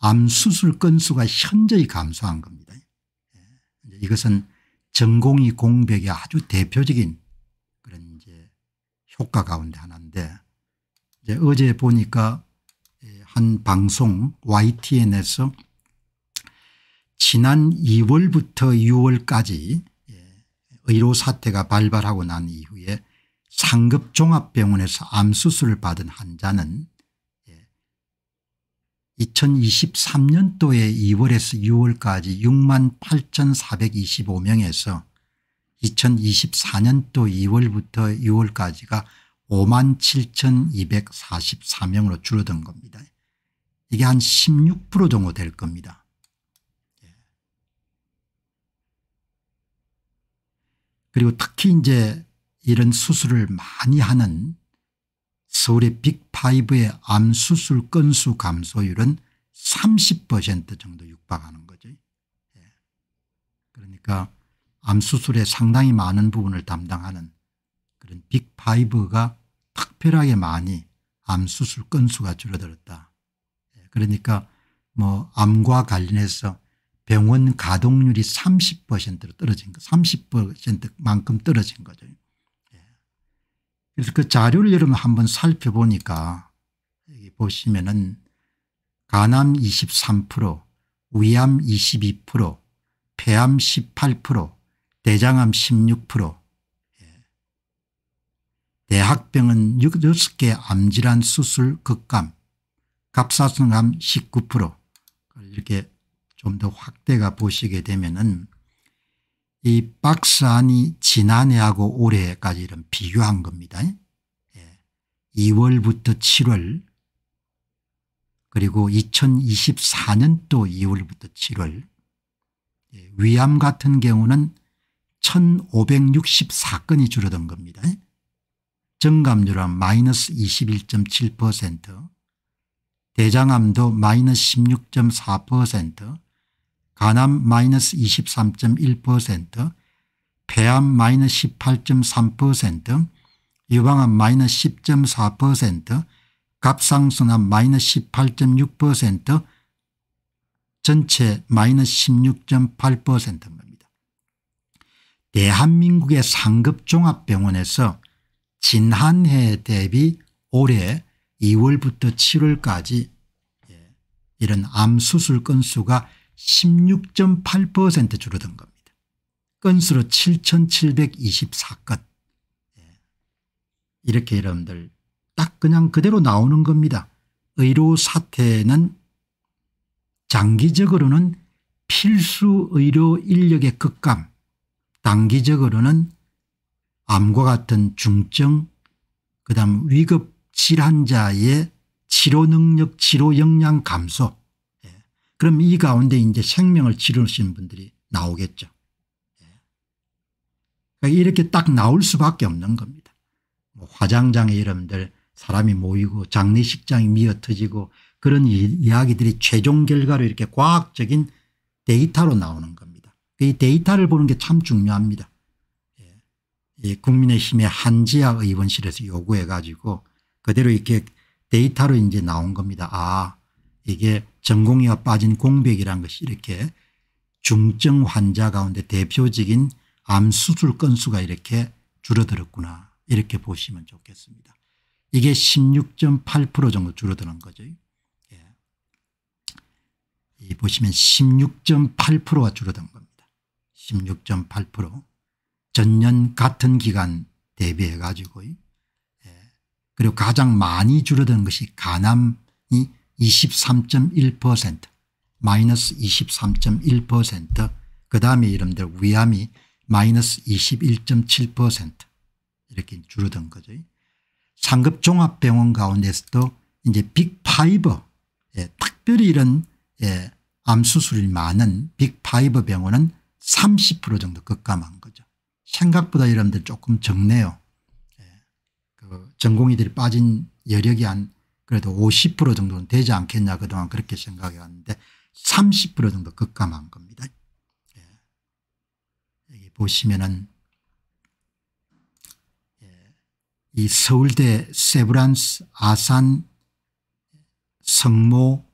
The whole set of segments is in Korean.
암 수술 건수가 현저히 감소한 겁니다. 예. 이것은 전공의 공백의 아주 대표적인 그런 이제 효과 가운데 하나인데 이제 어제 보니까 예, 한 방송 YTN에서 지난 2월부터 6월까지 예, 의료 사태가 발발하고 난 이후에 상급 종합병원에서 암수술을 받은 환자는 2023년도에 2월에서 6월까지 6만 8,425명에서 2024년도 2월부터 6월까지가 5만 7,244명으로 줄어든 겁니다. 이게 한 16% 정도 될 겁니다. 그리고 특히 이제 이런 수술을 많이 하는 서울의 빅5의 암수술 건수 감소율은 30% 정도 육박하는 거죠. 예. 그러니까 암수술에 상당히 많은 부분을 담당하는 그런 빅5가 특별하게 많이 암수술 건수가 줄어들었다. 예. 그러니까 뭐 암과 관련해서 병원 가동률이 30%로 떨어진 거 30%만큼 떨어진 거죠. 그래서 그 자료를 여러분 한번 살펴보니까 여기 보시면은 간암 23% 위암 22% 폐암 18% 대장암 16% 예. 대학병은 6개 암질환 수술 극감 갑사선암19% 이렇게 좀 더 확대가 보시게 되면은 이박스안이 지난해하고 올해까지 이런 비교한 겁니다. 2월부터 예. 7월 그리고 2024년도 2월부터 7월 위암 같은 경우는 1564건이 줄어든 겁니다. 예. 정감률은 마이너스 21.7% 대장암도 마이너스 16.4% 간암 마이너스 23.1%, 폐암 마이너스 18.3%, 유방암 마이너스 10.4%, 갑상선암 마이너스 18.6%, 전체 마이너스 1 6 8입니다 대한민국의 상급종합병원에서 진한해 대비 올해 2월부터 7월까지 예, 이런 암수술 건수가 16.8% 줄어든 겁니다. 건수로 7724건. 예. 이렇게 여러분들 딱 그냥 그대로 나오는 겁니다. 의료 사태는 장기적으로는 필수 의료 인력의 급감 단기적으로는 암과 같은 중증 그다음 위급 질환자의 치료 능력 치료 역량 감소 그럼 이 가운데 이제 생명을 치르시는 분들이 나오겠죠. 예. 그러니까 이렇게 딱 나올 수밖에 없는 겁니다. 뭐 화장장에 여러분들 사람이 모이고 장례식장이 미어터지고 그런 이야기들이 최종 결과로 이렇게 과학적인 데이터로 나오는 겁니다. 그 이 데이터를 보는 게 참 중요합니다. 예, 국민의힘의 한지아 의원실에서 요구해 가지고 그대로 이렇게 데이터로 이제 나온 겁니다. 아 이게 전공의가 빠진 공백이란 것이 이렇게 중증 환자 가운데 대표적인 암 수술 건수가 이렇게 줄어들었구나 이렇게 보시면 좋겠습니다. 이게 16.8% 정도 줄어드는 거죠. 예. 이 보시면 16.8%가 줄어든 겁니다. 16.8% 전년 같은 기간 대비해 가지고 예. 그리고 가장 많이 줄어든 것이 간암이 23.1% 마이너스 23.1%그 다음에 이름들 위암이 마이너스 21.7% 이렇게 줄어든 거죠. 상급 종합병원 가운데서도 이제 빅파이버 예, 특별히 이런 예, 암수술이 많은 빅파이버 병원은 30% 정도 급감한 거죠. 생각보다 여러분들 조금 적네요. 예, 그 전공의들이 빠진 여력이 한 그래도 50% 정도는 되지 않겠냐 그동안 그렇게 생각해 왔는데 30% 정도 급감한 겁니다. 예. 여기 보시면은 예. 이 서울대 세브란스 아산 성모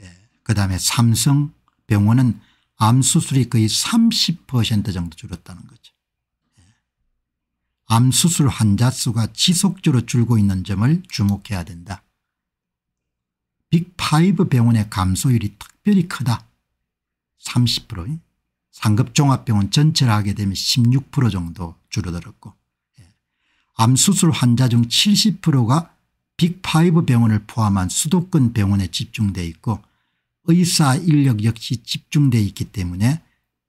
예. 그다음에 삼성병원은 암수술이 거의 30% 정도 줄었다는 거죠. 암수술 환자 수가 지속적으로 줄고 있는 점을 주목해야 된다. 빅5 병원의 감소율이 특별히 크다. 30% 상급종합병원 전체를 하게 되면 16% 정도 줄어들었고 예. 암수술 환자 중 70%가 빅5 병원을 포함한 수도권 병원에 집중돼 있고 의사 인력 역시 집중돼 있기 때문에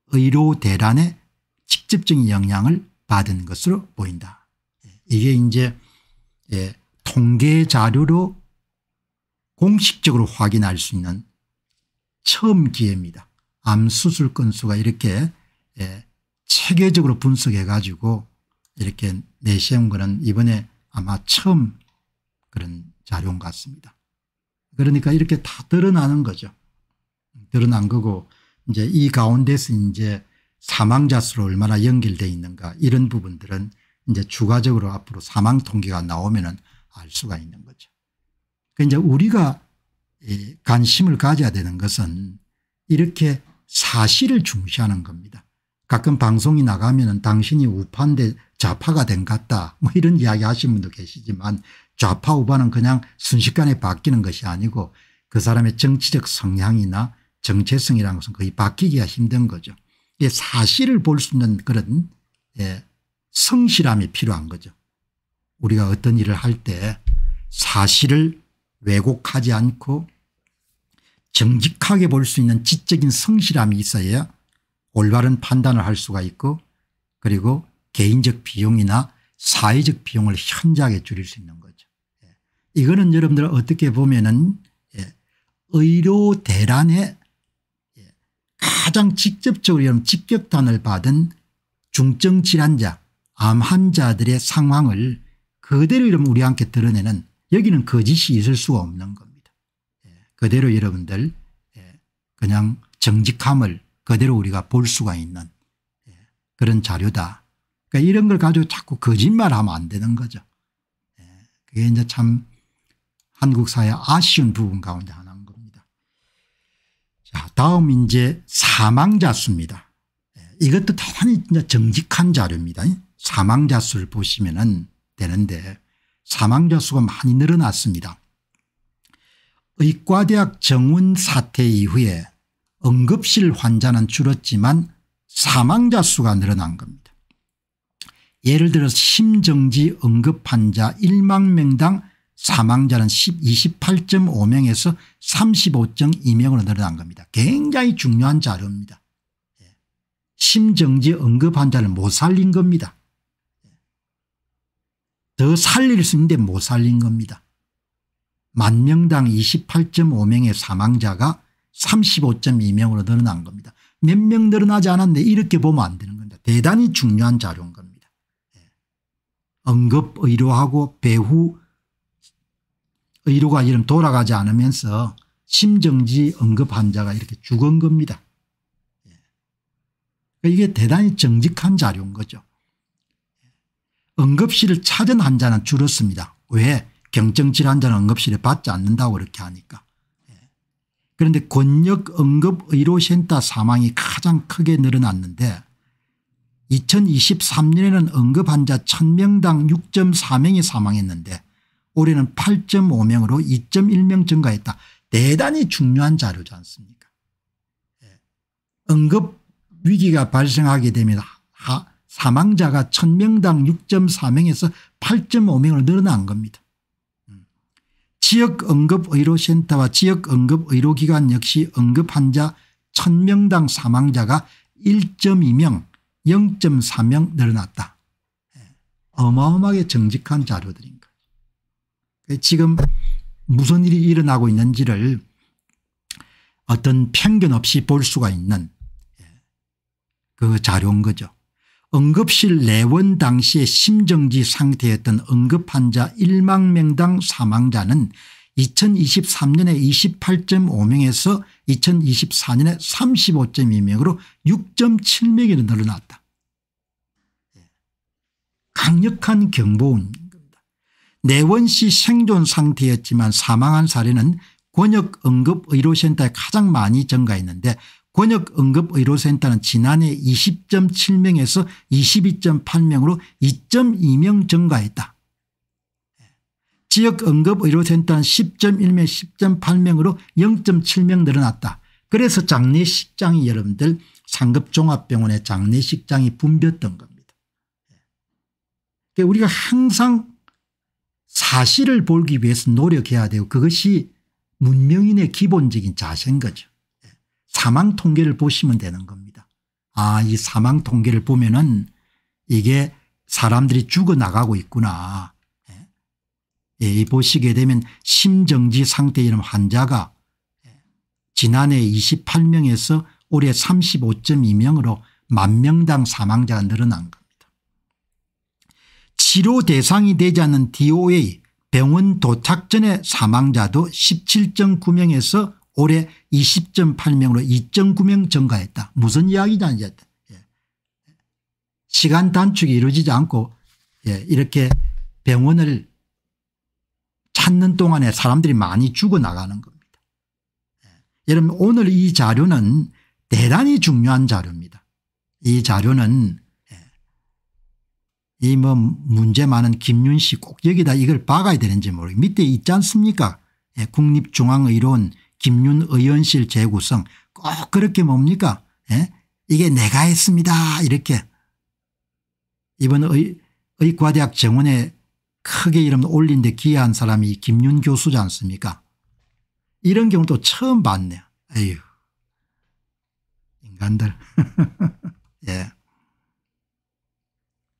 의료 대란에 직접적인 영향을 받은 것으로 보인다. 이게 이제 예, 통계 자료로 공식적으로 확인할 수 있는 처음 기회입니다. 암 수술 건수가 이렇게 예, 체계적으로 분석해 가지고 이렇게 내세운 거는 이번에 아마 처음 그런 자료인 것 같습니다. 그러니까 이렇게 다 드러나는 거죠. 드러난 거고 이제 이 가운데서 이제 사망자 수로 얼마나 연결되어 있는가 이런 부분들은 이제 추가적으로 앞으로 사망 통계가 나오면 알 수가 있는 거죠. 그러니까 이제 우리가 관심을 가져야 되는 것은 이렇게 사실을 중시하는 겁니다. 가끔 방송이 나가면 당신이 우파인데 좌파가 된 같다 뭐 이런 이야기 하시는 분도 계시지만 좌파 우파는 그냥 순식간에 바뀌는 것이 아니고 그 사람의 정치적 성향이나 정체성이라는 것은 거의 바뀌기가 힘든 거죠. 예, 사실을 볼 수 있는 그런 예, 성실함이 필요한 거죠. 우리가 어떤 일을 할 때 사실을 왜곡하지 않고 정직하게 볼 수 있는 지적인 성실함이 있어야 올바른 판단을 할 수가 있고 그리고 개인적 비용이나 사회적 비용을 현저하게 줄일 수 있는 거죠. 예. 이거는 여러분들 어떻게 보면 은 의료 대란의 가장 직접적으로 이런 직격탄을 받은 중증 질환자 암 환자들의 상황을 그대로 이러 우리 함께 드러내는 여기는 거짓이 있을 수가 없는 겁니다. 예, 그대로 여러분들 예, 그냥 정직함을 그대로 우리가 볼 수가 있는 예, 그런 자료다. 그러니까 이런 걸 가지고 자꾸 거짓말하면 안 되는 거죠. 예, 그게 이제 참 한국 사회 아쉬운 부분 가운데 하나. 자, 다음 이제 사망자 수입니다. 예, 이것도 대단히 정직한 자료입니다. 사망자 수를 보시면 되는데 사망자 수가 많이 늘어났습니다. 의과대학 정운 사태 이후에 응급실 환자는 줄었지만 사망자 수가 늘어난 겁니다. 예를 들어 심정지 응급환자 1만 명당 사망자는 28.5명에서 35.2명으로 늘어난 겁니다. 굉장히 중요한 자료입니다. 예. 심정지 응급 환자를 못 살린 겁니다. 예. 더 살릴 수 있는데 못 살린 겁니다. 만 명당 28.5명의 사망자가 35.2명으로 늘어난 겁니다. 몇 명 늘어나지 않았는데 이렇게 보면 안 되는 겁니다. 대단히 중요한 자료인 겁니다. 예. 응급의료하고 배후 의료가 이런 돌아가지 않으면서 심정지 응급 환자가 이렇게 죽은 겁니다. 예. 이게 대단히 정직한 자료인 거죠. 응급실을 찾은 환자는 줄었습니다. 왜? 경증질 환자는 응급실에 받지 않는다고 그렇게 하니까. 예. 그런데 권역 응급의료센터 사망이 가장 크게 늘어났는데 2023년에는 응급환자 1000명당 6.4명이 사망했는데 올해는 8.5명으로 2.1명 증가했다. 대단히 중요한 자료지 않습니까 예. 응급 위기가 발생하게 되면 하, 사망자가 1000명당 6.4명에서 8.5명으로 늘어난 겁니다. 음. 지역응급의료센터와 지역응급의료기관 역시 응급환자 1000명당 사망자가 1.2명 0.4명 늘어났다. 예. 어마어마하게 정직한 자료들입니다. 지금 무슨 일이 일어나고 있는지를 어떤 편견 없이 볼 수가 있는 예, 그 자료인 거죠. 응급실 내원 당시의 심정지 상태였던 응급환자 1만 명당 사망자는 2023년에 28.5명에서 2024년에 35.2명으로 6 7명이 늘어났다. 예. 강력한 경보음 내원 시 생존 상태였지만 사망한 사례는 권역응급의료센터에 가장 많이 증가했는데 권역응급의료센터는 지난해 20.7명에서 22.8명으로 2.2명 증가했다. 지역응급의료센터는 10.1명 10.8명으로 0.7명 늘어났다. 그래서 장례식장이 여러분들 상급종합병원의 장례식장이 붐볐던 겁니다. 예. 그러니까 우리가 항상 사실을 보기 위해서 노력해야 되고 그것이 문명인의 기본적인 자세인 거죠. 예. 사망 통계를 보시면 되는 겁니다. 아, 이 사망 통계를 보면은 이게 사람들이 죽어나가고 있구나. 예, 예 보시게 되면 심정지 상태 이런 환자가 예, 지난해 28명에서 올해 35.2명으로 만 명당 사망자가 늘어난 겁니다. 치료 대상이 되지 않은 DOA 병원 도착 전에 사망자도 17.9명에서 올해 20.8명으로 2.9명 증가했다. 무슨 이야기냐 이제 예. 시간 단축이 이루어지지 않고 예, 이렇게 병원을 찾는 동안에 사람들이 많이 죽어나가는 겁니다. 예. 여러분 오늘 이 자료는 대단히 중요한 자료입니다. 이 자료는 이뭐 문제 많은 김윤 식꼭 여기다 이걸 박아야 되는지 모르겠 밑에 있지 않습니까 예, 국립중앙의료원 김윤 의원실 재구성 꼭 그렇게 뭡니까 예? 이게 내가 했습니다 이렇게 이번 의, 의과대학 정원에 크게 이름 올린 데 기여한 사람이 김윤 교수지 않습니까 이런 경우도 처음 봤네요 에휴 인간들 예.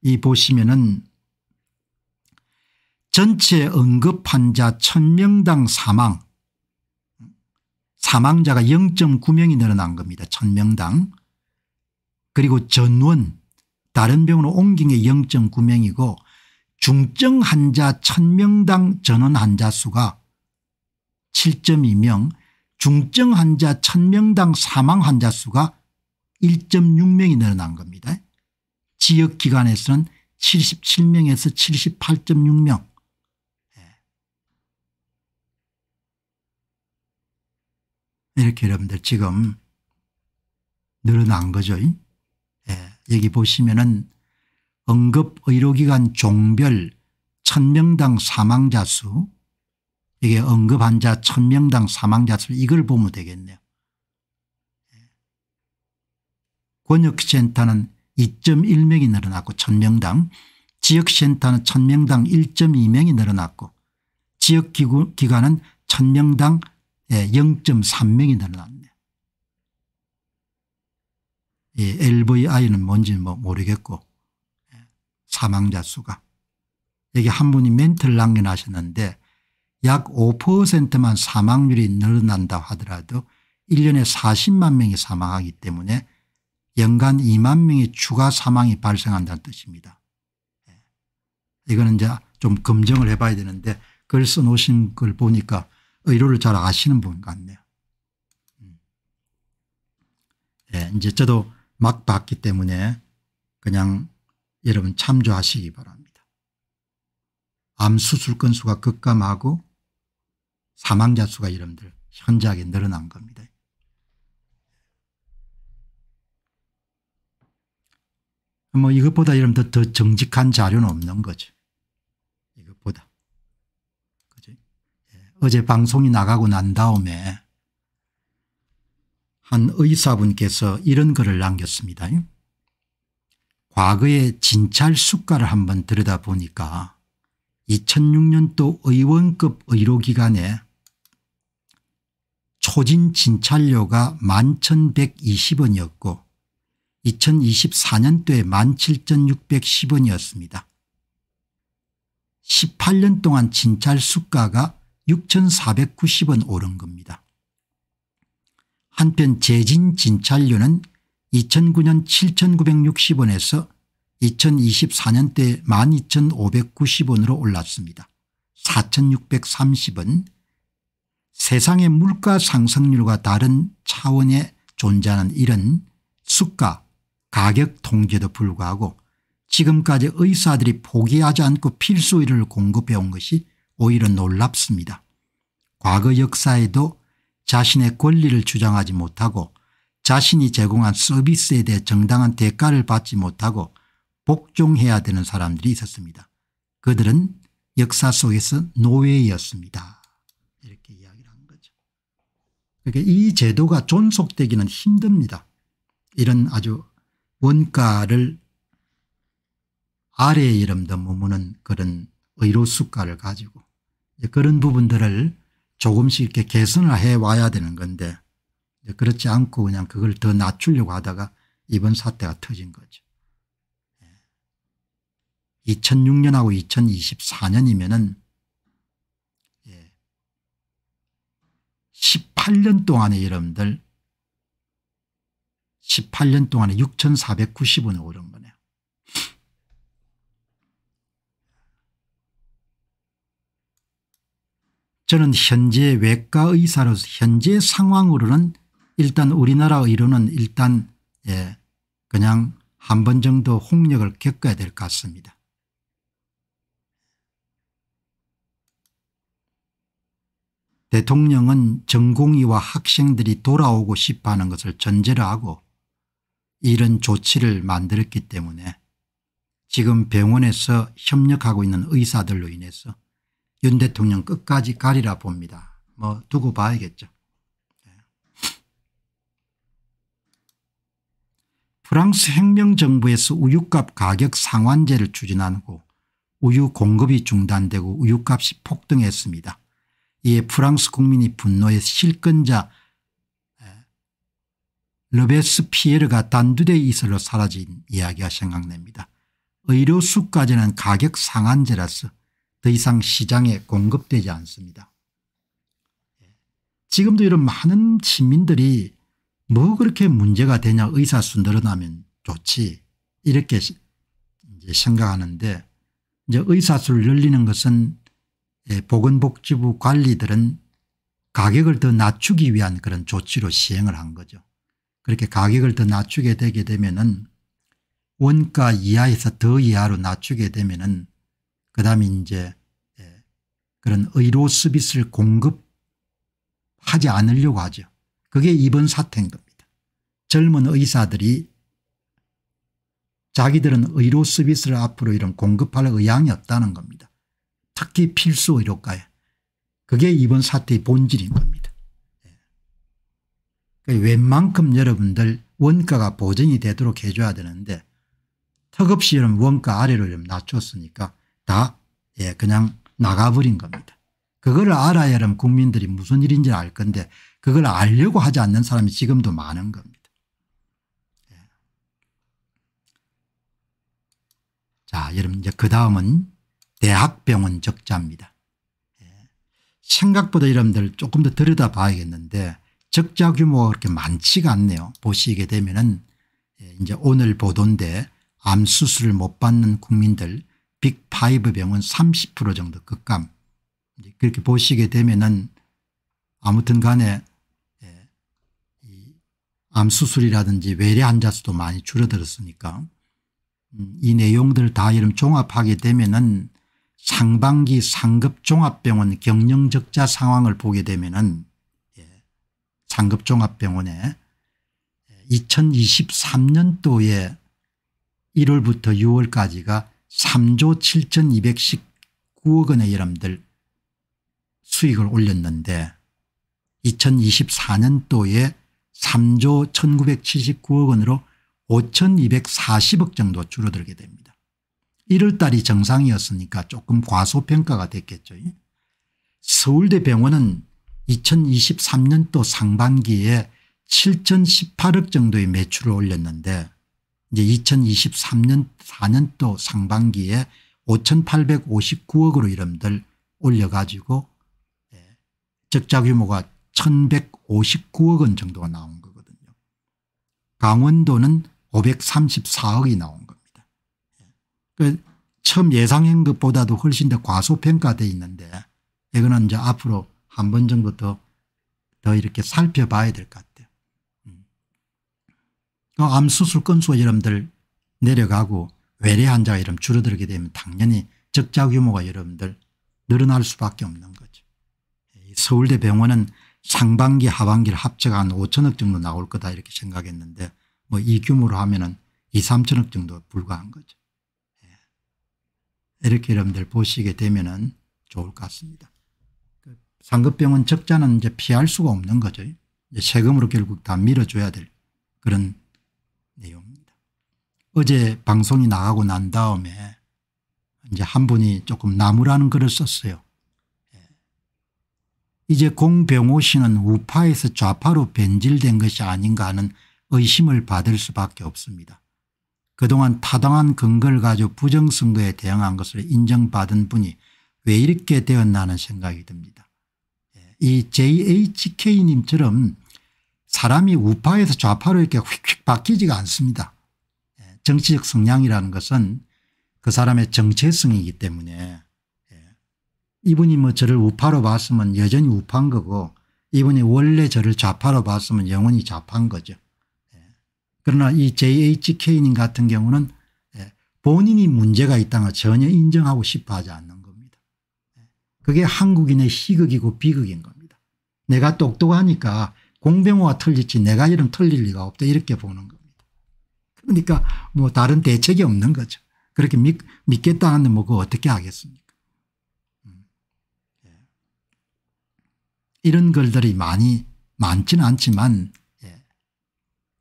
이 보시면은 전체 응급 환자 1000명당 사망 사망자가 0.9명이 늘어난 겁니다. 1000명당. 그리고 전원 다른 병원으로 옮긴 게 0.9명이고 중증 환자 1000명당 전원 환자 수가 7.2명 중증 환자 1000명당 사망 환자 수가 1.6명이 늘어난 겁니다. 지역기관에서는 77명에서 78.6명. 예. 이렇게 여러분들 지금 늘어난 거죠. 예. 여기 보시면은 응급의료기관 종별 1000명당 사망자 수 이게 응급환자 1000명당 사망자 수 이걸 보면 되겠네요. 예. 권역센터는 2.1명이 늘어났고 1000명당 지역센터는 1000명당 1.2명이 늘어났고 지역기관은 1000명당 0.3명이 예, 늘어났네. 예, 이 LVI는 뭔지뭐 모르겠고 예, 사망자 수가. 여기 한 분이 멘트를 남겨놨었는데 약 5%만 사망률이 늘어난다 하더라도 1년에 40만 명이 사망하기 때문에 연간 2만 명의 추가 사망이 발생한다는 뜻입니다. 예. 이거는 이제 좀 검증을 해봐야 되는데 글 써놓으신 걸 보니까 의료를 잘 아시는 분 같네요. 음. 예, 이제 저도 막 봤기 때문에 그냥 여러분 참조하시기 바랍니다. 암 수술 건수가 급감하고 사망자 수가 여러분들 현저하게 늘어난 겁니다. 뭐 이것보다 이런면 더, 더 정직한 자료는 없는 거죠. 이것보다. 그죠? 예. 어제 방송이 나가고 난 다음에 한 의사분께서 이런 글을 남겼습니다. 과거의 진찰 수가를 한번 들여다보니까 2006년도 의원급 의료기관에 초진 진찰료가 11,120원이었고 2024년도에 17,610원이었습니다. 18년 동안 진찰 수가가 6,490원 오른 겁니다. 한편 재진 진찰료는 2009년 7,960원에서 2024년대 12,590원으로 올랐습니다. 4,630원 세상의 물가 상승률과 다른 차원에 존재하는 이런 수가 가격 통제도 불구하고 지금까지 의사들이 포기하지 않고 필수의를 공급해 온 것이 오히려 놀랍습니다. 과거 역사에도 자신의 권리를 주장하지 못하고 자신이 제공한 서비스에 대해 정당한 대가를 받지 못하고 복종해야 되는 사람들이 있었습니다. 그들은 역사 속에서 노예였습니다. 이렇게 이야기를 한 거죠. 그러니까 이 제도가 존속되기는 힘듭니다. 이런 아주 원가를 아래의 이름도 머무는 그런 의료수가를 가지고 그런 부분들을 조금씩 이렇게 개선을 해와야 되는 건데 그렇지 않고 그냥 그걸 더 낮추려고 하다가 이번 사태가 터진 거죠. 2006년하고 예. 2024년이면은 18년 예. 동안의 여러분들 18년 동안에 6,490원에 오른 거네요. 저는 현재 외과 의사로서 현재 상황으로는 일단 우리나라 의료는 일단 예 그냥 한 번 정도 홍역을 겪어야 될 것 같습니다. 대통령은 전공의와 학생들이 돌아오고 싶어하는 것을 전제로 하고 이런 조치를 만들었기 때문에 지금 병원에서 협력하고 있는 의사들로 인해서 윤 대통령 끝까지 가리라 봅니다. 뭐 두고 봐야겠죠. 예. 프랑스 혁명정부에서 우유값 가격 상환제를 추진하고 우유 공급이 중단되고 우유값이 폭등했습니다. 이에 프랑스 국민이 분노해 실권자 르베스피에르가 단두대 이슬로 사라진 이야기가 생각납니다. 의료수까지는 가격 상한제라서 더 이상 시장에 공급되지 않습니다. 지금도 이런 많은 시민들이 뭐 그렇게 문제가 되냐 의사수 늘어나면 좋지 이렇게 이제 생각하는데 이제 의사수를 늘리는 것은 예, 보건복지부 관리들은 가격을 더 낮추기 위한 그런 조치로 시행을 한 거죠. 그렇게 가격을 더 낮추게 되게 되면은 원가 이하에서 더 이하로 낮추게 되면은 그 다음에 이제 예, 그런 의료 서비스를 공급하지 않으려고 하죠. 그게 이번 사태인 겁니다. 젊은 의사들이 자기들은 의료 서비스를 앞으로 이런 공급할 의향이 없다는 겁니다. 특히 필수 의료과에 그게 이번 사태의 본질인 겁니다. 웬만큼 여러분들 원가가 보전이 되도록 해줘야 되는데 턱없이 여러분 원가 아래로 낮췄으니까 다 예, 그냥 나가버린 겁니다. 그걸 알아야 여러분 국민들이 무슨 일인지 알 건데 그걸 알려고 하지 않는 사람이 지금도 많은 겁니다. 예. 자, 여러분 이제 그 다음은 대학병원 적자입니다. 예. 생각보다 여러분들 조금 더 들여다봐야겠는데 적자 규모가 그렇게 많지가 않네요. 보시게 되면은 예, 이제 오늘 보도인데 암 수술을 못 받는 국민들 빅5 병원 30% 정도 급감 그렇게 보시게 되면은 아무튼 간에 예, 암 수술이라든지 외래 환자 수도 많이 줄어들었으니까 음, 이 내용들 다 이름 종합하게 되면은 상반기 상급 종합병원 경영적자 상황을 보게 되면은 상급종합병원에 2023년도에 1월부터 6월까지가 3조 7219억 원의 여러분들 수익을 올렸는데 2024년도에 3조 1979억 원으로 5240억 정도 줄어들게 됩니다. 1월달이 정상이었으니까 조금 과소평가가 됐겠죠. 서울대 병원은 2023년도 상반기에 7,018억 정도의 매출을 올렸는데 이제 2023년 4년도 상반기에 5,859억으로 이름들 올려가지고 예, 적자 규모가 1,159억 원 정도가 나온 거거든요. 강원도는 534억이 나온 겁니다. 예, 그 처음 예상한 것보다도 훨씬 더과소평가되어 있는데 이거는 이제 앞으로 한번 정도 더, 더 이렇게 살펴봐야 될 것 같아요. 음. 어, 암 수술 건수가 여러분들 내려가고 외래 환자가 이러 줄어들게 되면 당연히 적자 규모가 여러분들 늘어날 수밖에 없는 거죠. 서울대 병원은 상반기 하반기를 합쳐가 한 5천억 정도 나올 거다 이렇게 생각했는데 뭐 이 규모로 하면은 2, 3천억 정도 불과한 거죠. 예. 이렇게 여러분들 보시게 되면 좋을 것 같습니다. 상급병원 적자는 이제 피할 수가 없는 거죠. 세금으로 결국 다 밀어줘야 될 그런 내용입니다. 어제 방송이 나가고 난 다음에 이제 한 분이 조금 나무라는 글을 썼어요. 예. 이제 공병호 씨는 우파에서 좌파로 변질된 것이 아닌가 하는 의심을 받을 수밖에 없습니다. 그동안 타당한 근거를 가지고 부정선거에 대응한 것을 인정받은 분이 왜 이렇게 되었나 하는 생각이 듭니다. 이 JHK님처럼 사람이 우파에서 좌파로 이렇게 휙휙 바뀌지가 않습니다. 예, 정치적 성향이라는 것은 그 사람의 정체성이기 때문에 예. 이분이 뭐 저를 우파로 봤으면 여전히 우파인 거고 이분이 원래 저를 좌파로 봤으면 영원히 좌파인 거죠. 예. 그러나 이 JHK님 같은 경우는 본인이 문제가 있다는 걸 전혀 인정하고 싶어 하지 않는 겁니다. 그게 한국인의 희극이고 비극인 거예요. 내가 똑똑하니까 공병호가 틀리지 내가 이름 틀릴 리가 없다 이렇게 보는 겁니다. 그러니까 뭐 다른 대책이 없는 거죠. 그렇게 믿, 믿겠다 하는데 뭐그 어떻게 하겠습니까. 음. 예. 이런 글들이 많이 많지는 않지만 예.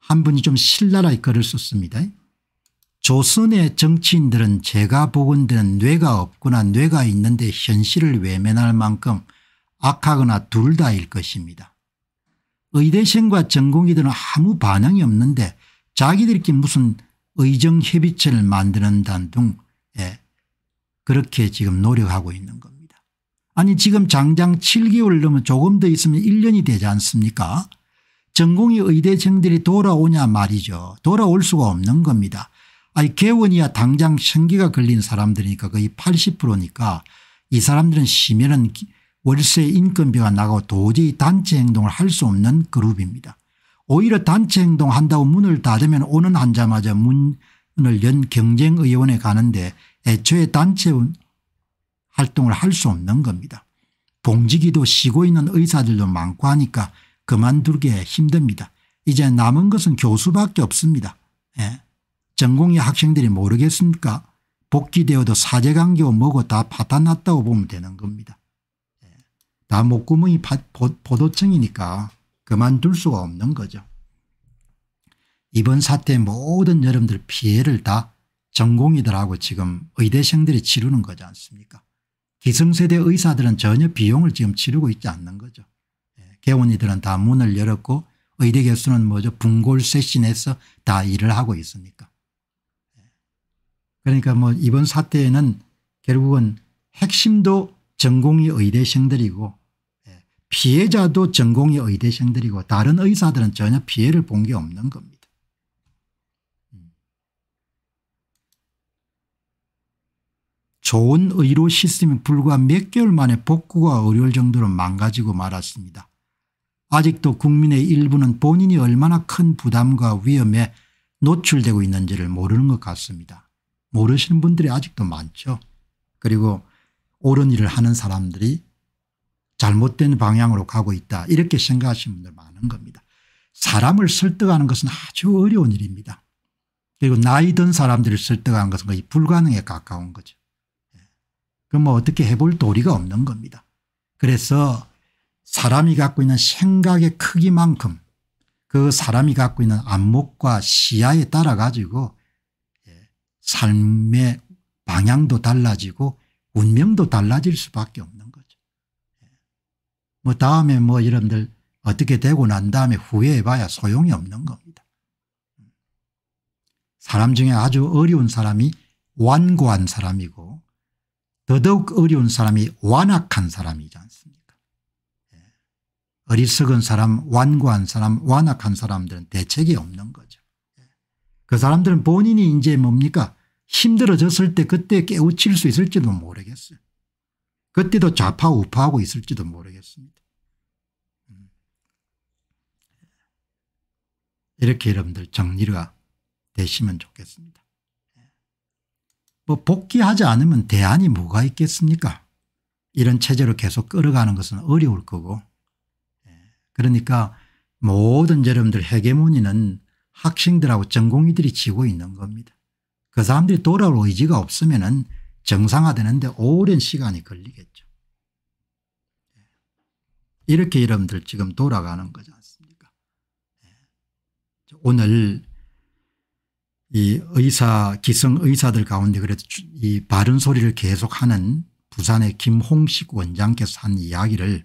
한 분이 좀 신랄하게 글을 썼습니다. 조선의 정치인들은 제가 보건대는 뇌가 없거나 뇌가 있는데 현실을 외면할 만큼 악하거나 둘 다일 것입니다. 의대생과 전공의들은 아무 반응이 없는데 자기들끼리 무슨 의정협의체를 만드는단 둥 예. 그렇게 지금 노력하고 있는 겁니다. 아니 지금 장장 7개월 넘은 조금 더 있으면 1년이 되지 않습니까 전공의 의대생들이 돌아오냐 말이죠. 돌아올 수가 없는 겁니다. 아니 개원이야 당장 생기가 걸린 사람들이니까 거의 80%니까 이 사람들은 쉬면은 월세 인건비가 나고 도저히 단체 행동을 할 수 없는 그룹입니다. 오히려 단체 행동한다고 문을 닫으면 오는 한자마자 문을 연 경쟁의원에 가는데 애초에 단체 활동을 할 수 없는 겁니다. 봉지기도 쉬고 있는 의사들도 많고 하니까 그만두기 힘듭니다. 이제 남은 것은 교수밖에 없습니다. 예. 전공의 학생들이 모르겠습니까 복귀되어도 사제관계고 뭐고 다 파탄났다고 보면 되는 겁니다. 다 목구멍이 보도층이니까 그만둘 수가 없는 거죠. 이번 사태 모든 여러분들 피해를 다 전공의들하고 지금 의대생들이 치르는 거지 않습니까 기성세대 의사들은 전혀 비용을 지금 치르고 있지 않는 거죠. 예, 개원이들은 다 문을 열었고 의대 교수는 뭐죠 분골쇄신에서 다 일을 하고 있으니까. 예. 그러니까 뭐 이번 사태에는 결국은 핵심도 전공의 의대생들이고 피해자도 전공의 의대생들이고 다른 의사들은 전혀 피해를 본 게 없는 겁니다. 좋은 의료 시스템이 불과 몇 개월 만에 복구가 어려울 정도로 망가지고 말았습니다. 아직도 국민의 일부는 본인이 얼마나 큰 부담과 위험에 노출되고 있는지를 모르는 것 같습니다. 모르시는 분들이 아직도 많죠. 그리고 옳은 일을 하는 사람들이 잘못된 방향으로 가고 있다 이렇게 생각하시는 분들 많은 겁니다. 사람을 설득하는 것은 아주 어려운 일입니다. 그리고 나이 든 사람들을 설득하는 것은 거의 불가능에 가까운 거죠. 예. 그럼 뭐 어떻게 해볼 도리가 없는 겁니다. 그래서 사람이 갖고 있는 생각의 크기만큼 그 사람이 갖고 있는 안목과 시야에 따라 가지고 예, 삶의 방향도 달라지고 운명도 달라질 수밖에 없는 뭐 다음에 뭐이런들 어떻게 되고 난 다음에 후회해봐야 소용이 없는 겁니다. 사람 중에 아주 어려운 사람이 완고한 사람이고 더더욱 어려운 사람이 완악한 사람이지 않습니까 예. 어리석은 사람 완고한 사람 완악한 사람들은 대책이 없는 거죠. 예. 그 사람들은 본인이 이제 뭡니까 힘들어졌을 때 그때 깨우칠 수 있을지도 모르겠어요. 그때도 좌파 우파하고 있을지도 모르겠습니다. 이렇게 여러분들 정리가 되시면 좋겠습니다. 뭐 복귀하지 않으면 대안이 뭐가 있겠습니까 이런 체제로 계속 끌어가는 것은 어려울 거고 예. 그러니까 모든 여러분들 헤게모니는 학생들하고 전공의들이 지고 있는 겁니다. 그 사람들이 돌아올 의지가 없으면 은 정상화되는데 오랜 시간이 걸리겠죠. 예. 이렇게 여러분들 지금 돌아가는 거지 않습 오늘 이 의사 기성 의사들 가운데 그래도 이 바른 소리를 계속하는 부산의 김홍식 원장께서 한 이야기를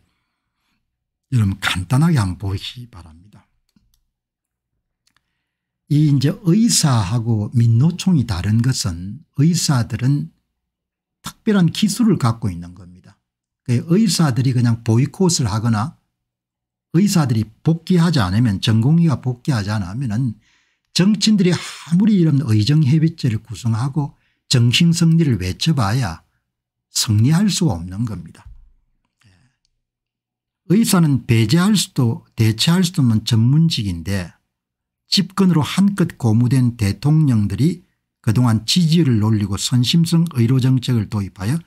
여러분 간단하게 한 번 보시기 바랍니다. 이 이제 의사하고 민노총이 다른 것은 의사들은 특별한 기술을 갖고 있는 겁니다. 그 의사들이 그냥 보이콧을 하거나 의사들이 복귀하지 않으면 전공의가 복귀하지 않으면 은 정치인들이 아무리 이런 의정협의체를 구성하고 정신성리를 외쳐봐야 승리할 수가 없는 겁니다. 예. 의사는 배제할 수도 대체할 수도 없는 전문직인데 집권으로 한껏 고무된 대통령들이 그동안 지지를 올리고 선심성 의료정책을 도입하여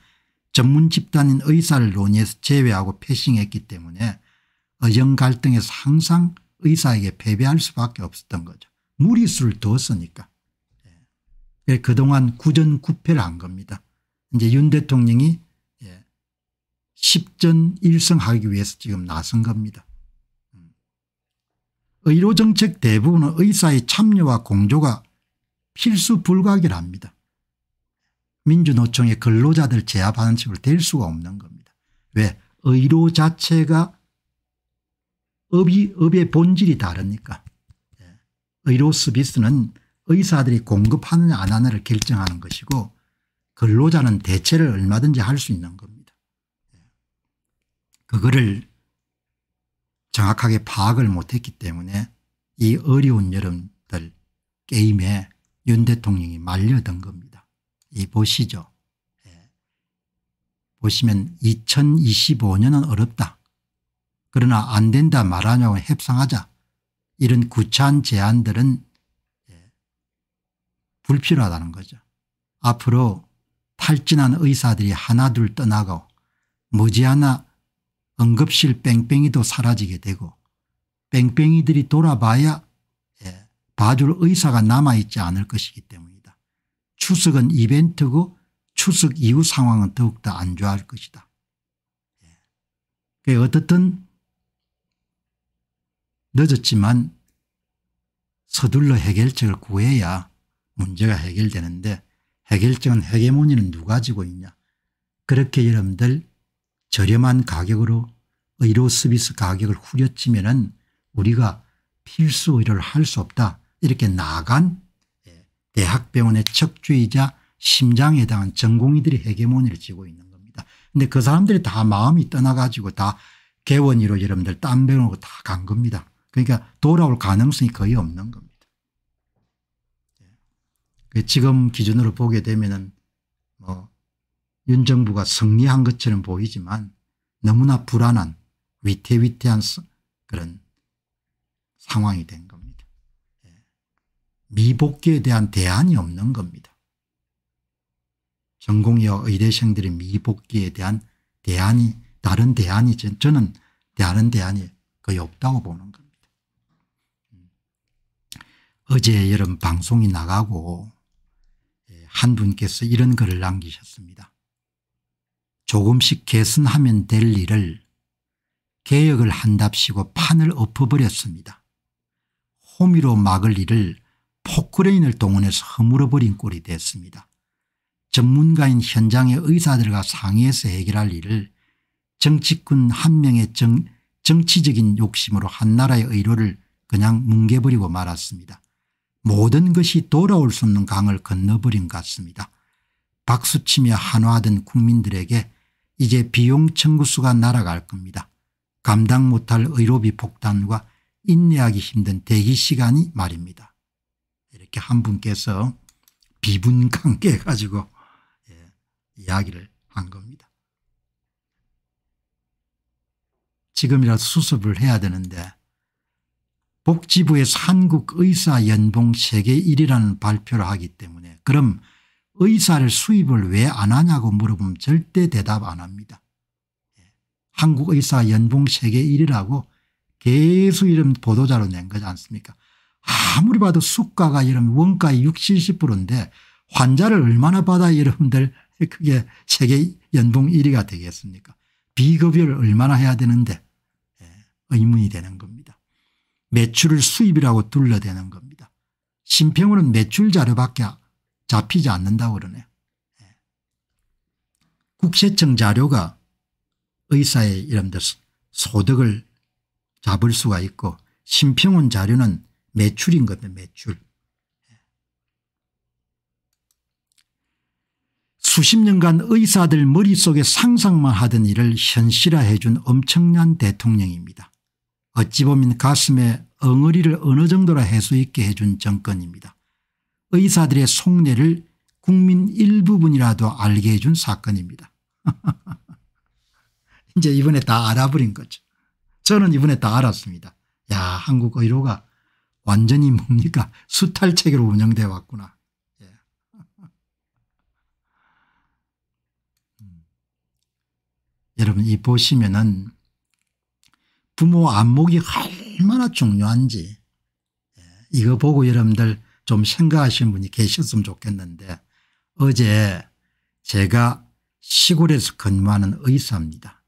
전문 집단인 의사를 논의해서 제외하고 패싱했기 때문에 의정 갈등에서 항상 의사에게 패배할 수밖에 없었던 거죠. 무리수를 두었으니까. 예. 그동안 구전구패를 한 겁니다. 이제 윤 대통령이 예. 10전 1승하기 위해서 지금 나선 겁니다. 음. 의료정책 대부분은 의사의 참여와 공조가 필수 불가결합니다. 민주노총의 근로자들 제압하는 식으로 될 수가 없는 겁니다. 왜? 의료 자체가 업이 업의 본질이 다르니까. 예. 의료서비스는 의사들이 공급하느냐 안 하느냐를 결정하는 것이고 근로자는 대체를 얼마든지 할 수 있는 겁니다. 예. 그거를 정확하게 파악을 못했기 때문에 이 어려운 여름들 게임에 윤 대통령이 말려든 겁니다. 이 보시죠. 예. 보시면 2025년은 어렵다. 그러나 안 된다 말하냐고 협상하자. 이런 구차한 제안들은 예, 불필요하다는 거죠. 앞으로 탈진한 의사들이 하나둘 떠나고 머지않아 응급실 뺑뺑이도 사라지게 되고 뺑뺑이들이 돌아봐야 예, 봐줄 의사가 남아있지 않을 것이기 때문이다. 추석은 이벤트고 추석 이후 상황은 더욱더 안 좋아할 것이다. 예. 어떻든 늦었지만 서둘러 해결책을 구해야 문제가 해결되는데 해결책은 해계문의는 누가 지고 있냐. 그렇게 여러분들 저렴한 가격으로 의료 서비스 가격을 후려치면 은 우리가 필수 의료를 할 수 없다. 이렇게 나간 예, 대학병원의 척주이자 심장에 해당한 전공의들이 해계문의를 지고 있는 겁니다. 근데 그 사람들이 다 마음이 떠나가지고 다개원이로 여러분들 딴 병원으로 다 간 겁니다. 그러니까 돌아올 가능성이 거의 없는 겁니다. 예. 그 지금 기준으로 보게 되면뭐윤 정부가 승리한 것처럼 보이지만 너무나 불안한 위태위태한 그런 상황이 된 겁니다. 예. 미복귀에 대한 대안이 없는 겁니다. 전공여 의대생들의 미복귀에 대한 대안이 다른 대안이 저는 다른 대안이 거의 없다고 보는 거예요. 어제 여름 방송이 나가고 예, 한 분께서 이런 글을 남기셨습니다. 조금씩 개선하면 될 일을 개혁을 한답시고 판을 엎어버렸습니다. 호미로 막을 일을 포크레인을 동원해서 허물어버린 꼴이 됐습니다. 전문가인 현장의 의사들과 상의해서 해결할 일을 정치꾼 한 명의 정, 정치적인 욕심으로 한나라의 의료를 그냥 뭉개버리고 말았습니다. 모든 것이 돌아올 수 없는 강을 건너버린 것 같습니다. 박수치며 한화하던 국민들에게 이제 비용 청구수가 날아갈 겁니다. 감당 못할 의료비 폭탄과 인내하기 힘든 대기 시간이 말입니다. 이렇게 한 분께서 비분 관계 가지고 예, 이야기를 한 겁니다. 지금이라도 수습을 해야 되는데 복지부의산국의사연봉 세계 1위라는 발표를 하기 때문에 그럼 의사를 수입을 왜 안 하냐고 물어보면 절대 대답 안 합니다. 예. 한국의사 연봉 세계 1위라고 계속 이런 보도자료 낸 거지 않습니까 아무리 봐도 수가가 이런 원가의 60, 70%인데 환자를 얼마나 받아 여러분들 그게 세계 연봉 1위가 되겠습니까 비급여를 얼마나 해야 되는데 예. 의문이 되는 거 매출을 수입이라고 둘러대는 겁니다. 심평우는 매출 자료밖에 잡히지 않는다고 그러네요. 예. 국세청 자료가 의사의 이름대 소득을 잡을 수가 있고 심평원 자료는 매출인 겁니다. 매출. 예. 수십 년간 의사들 머릿속에 상상만 하던 일을 현실화해 준 엄청난 대통령입니다. 어찌 보면 가슴에 엉어리를 어느 정도나 해소 있게 해준 정권입니다. 의사들의 속내를 국민 일부분이라도 알게 해준 사건입니다. 이제 이번에 다 알아버린 거죠. 저는 이번에 다 알았습니다. 야 한국 의료가 완전히 뭡니까 수탈체계로 운영돼 왔구나. 예. 음. 여러분 이 보시면은 부모 안목이 얼마나 중요한지 예, 이거 보고 여러분들 좀 생각하시는 분이 계셨으면 좋겠는데 어제 제가 시골에서 근무하는 의사입니다.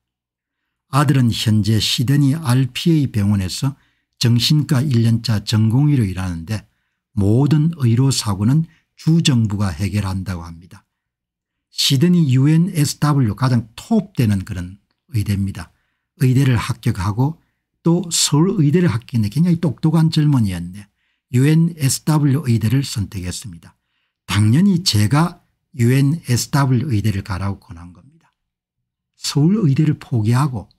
아들은 현재 시드니 RPA 병원에서 정신과 1년차 전공의로 일하는데 모든 의료사고는 주정부가 해결한다고 합니다. 시드니 UNSW 가장 톱되는 그런 의대입니다. 의대를 합격하고 또 서울의대를 학기는 굉장히 똑똑한 젊은이였네. UNSW 의대를 선택했습니다. 당연히 제가 UNSW 의대를 가라고 권한 겁니다. 서울의대를 포기하고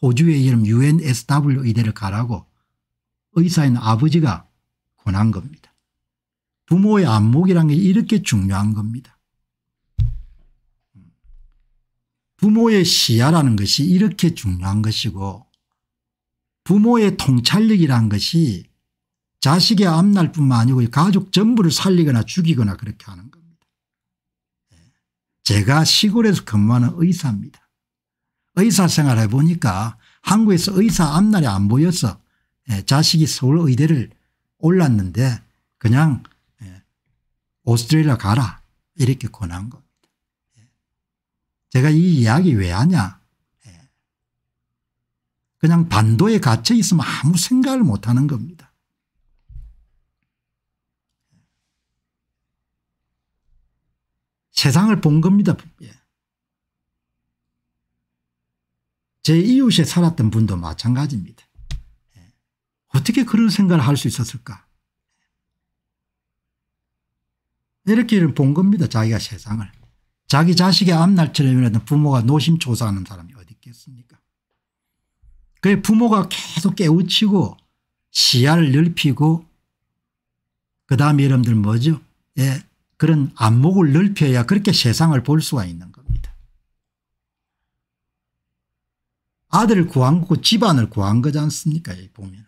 호주의 이름 UNSW 의대를 가라고 의사인 아버지가 권한 겁니다. 부모의 안목이란 게 이렇게 중요한 겁니다. 부모의 시야라는 것이 이렇게 중요한 것이고 부모의 통찰력이란 것이 자식의 앞날 뿐만 아니고 가족 전부를 살리거나 죽이거나 그렇게 하는 겁니다. 예. 제가 시골에서 근무하는 의사입니다. 의사 생활해 보니까 한국에서 의사 앞날이 안 보여서 예, 자식이 서울의대를 올랐는데 그냥 예, 오스트레일리아 가라 이렇게 권한 겁니다. 제가 이 이야기 왜 하냐 그냥 반도에 갇혀 있으면 아무 생각을 못하는 겁니다. 세상을 본 겁니다. 예. 제 이웃에 살았던 분도 마찬가지입니다. 예. 어떻게 그런 생각을 할 수 있었을까 이렇게 본 겁니다. 자기가 세상을. 자기 자식의 앞날 처럼이라도 부모가 노심초사하는 사람이 어디 있겠습니까 그의 부모가 계속 깨우치고 시야를 넓히고 그 다음에 여러분들 뭐죠? 예, 그런 안목을 넓혀야 그렇게 세상을 볼 수가 있는 겁니다. 아들을 구한 거고 집안을 구한 거지 않습니까? 보면.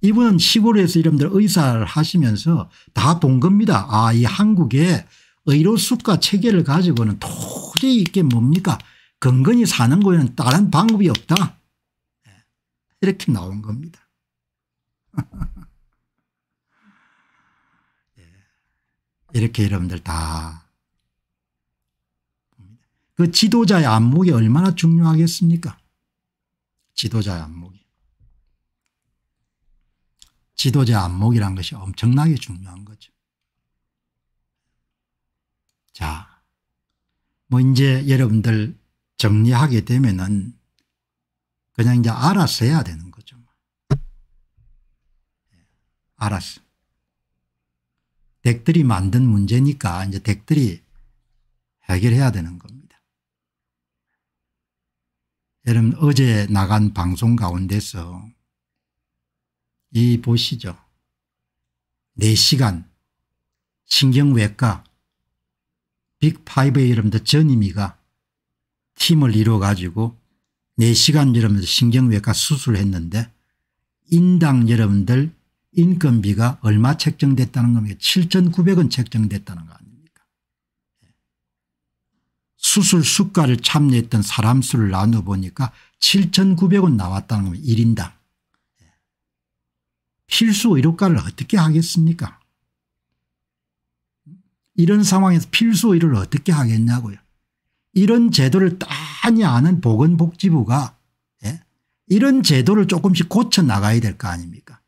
이분은 시골에서 여러분들 의사를 하시면서 다 본 겁니다. 아, 이 한국의 의료수가 체계를 가지고는 도저히 이게 뭡니까? 건건히 사는 거에는 다른 방법이 없다. 예. 이렇게 나온 겁니다. 예. 이렇게 여러분들 다. 그 지도자의 안목이 얼마나 중요하겠습니까? 지도자의 안목이. 지도자의 안목이란 것이 엄청나게 중요한 거죠. 자, 뭐 이제 여러분들 정리하게 되면은 그냥 이제 알아서 해야 되는 거죠. 예, 알았어. 덱들이 만든 문제니까 이제 덱들이 해결해야 되는 겁니다. 여러분 어제 나간 방송 가운데서 이 보시죠. 4시간 신경외과 빅5의 이름도 전임이가 힘을 이루어 가지고 4시간 여러분들 신경외과 수술을 했는데 인당 여러분들 인건비가 얼마 책정됐다는 겁니까 7,900원 책정됐다는 거 아닙니까 수술 수가를 참여했던 사람 수를 나눠보니까 7,900원 나왔다는 겁니다 1인당 필수 의료가를 어떻게 하겠습니까 이런 상황에서 필수 의료를 어떻게 하겠냐고요 이런 제도를 빤히 아는 보건복지부가 예? 이런 제도를 조금씩 고쳐 나가야 될 거 아닙니까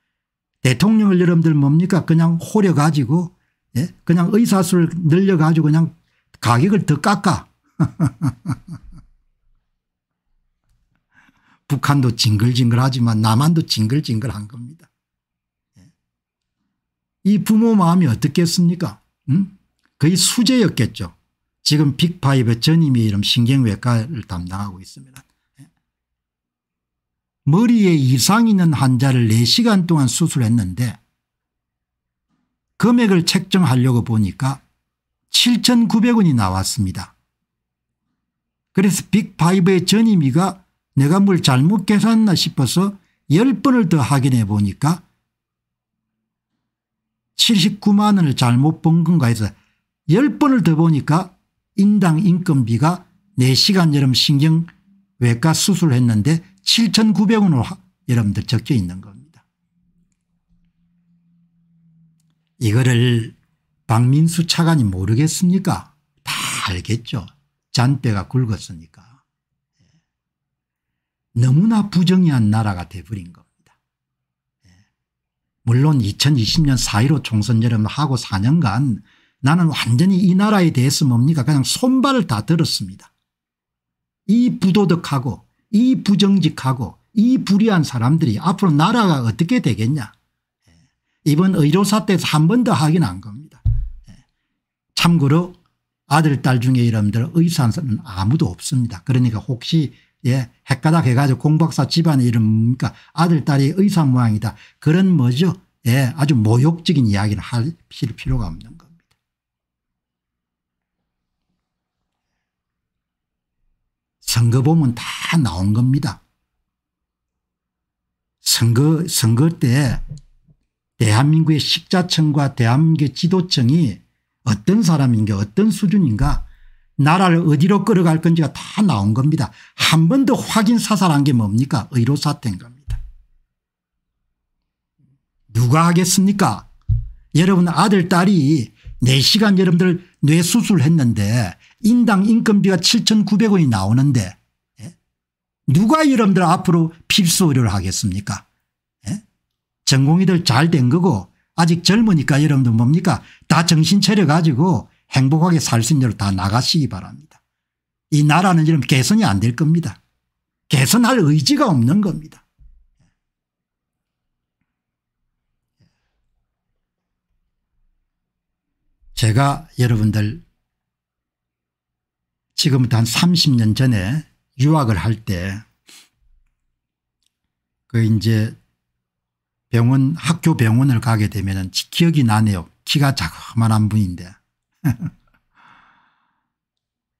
대통령을 여러분들 뭡니까 그냥 호려 가지고 예? 그냥 의사수를 늘려 가지고 그냥 가격을 더 깎아 북한도 징글징글하지만 남한도 징글징글한 겁니다 예? 이 부모 마음이 어떻겠습니까 음? 거의 수제였겠죠 지금 빅파이브 전임의 이름 신경외과를 담당하고 있습니다. 머리에 이상 있는 환자를 4시간 동안 수술했는데 금액을 책정하려고 보니까 7,900원이 나왔습니다. 그래서 빅파이브의 전임의가 내가 뭘 잘못 계산했나 싶어서 10번을 더 확인해 보니까 79만 원을 잘못 본 건가 해서 10번을 더 보니까 인당 인건비가 4시간 여름 신경외과 수술했는데 을 7,900원으로 여러분들 적혀 있는 겁니다. 이거를 박민수 차관이 모르겠습니까? 다 알겠죠. 잔뼈가 굵었으니까. 예. 너무나 부정의한 나라가 돼버린 겁니다. 예. 물론 2020년 4.15 총선 여름 하고 4년간 나는 완전히 이 나라에 대해서 뭡니까 그냥 손발을 다 들었습니다. 이 부도덕하고 이 부정직하고 이 불의한 사람들이 앞으로 나라가 어떻게 되겠냐. 예. 이번 의료사 때에서 한 번 더 확인한 겁니다. 예. 참고로 아들 딸 중에 이름들 의사는 아무도 없습니다. 그러니까 혹시 예, 핵가닥 해가지고 공박사 집안의 이름 뭡니까 아들 딸이 의사 모양이다. 그런 뭐죠. 예, 아주 모욕적인 이야기를 할 필요가 없는 선거 보면 다 나온 겁니다. 선거, 선거 때 대한민국의 식자청과 대한민국의 지도청이 어떤 사람인가 어떤 수준인가 나라를 어디로 끌어갈 건지가 다 나온 겁니다. 한 번 더 확인 사살한 게 뭡니까 의료사태인 겁니다. 누가 하겠습니까 여러분 아들 딸이 4시간 여러분들 뇌수술 했는데 인당 인건비가 7,900원이 나오는데 예? 누가 여러분들 앞으로 필수 의료를 하겠습니까 예? 전공이들잘 된 거고 아직 젊으니까 여러분들 뭡니까 다 정신 차려 가지고 행복하게 살 수 있는 대로 다 나가시기 바랍니다. 이 나라는 지금 개선이 안 될 겁니다. 개선할 의지가 없는 겁니다. 제가 여러분들 지금부터 한 30년 전에 유학을 할 때 그 이제 병원 학교 병원을 가게 되면 기억이 나네요. 키가 자그만한 분인데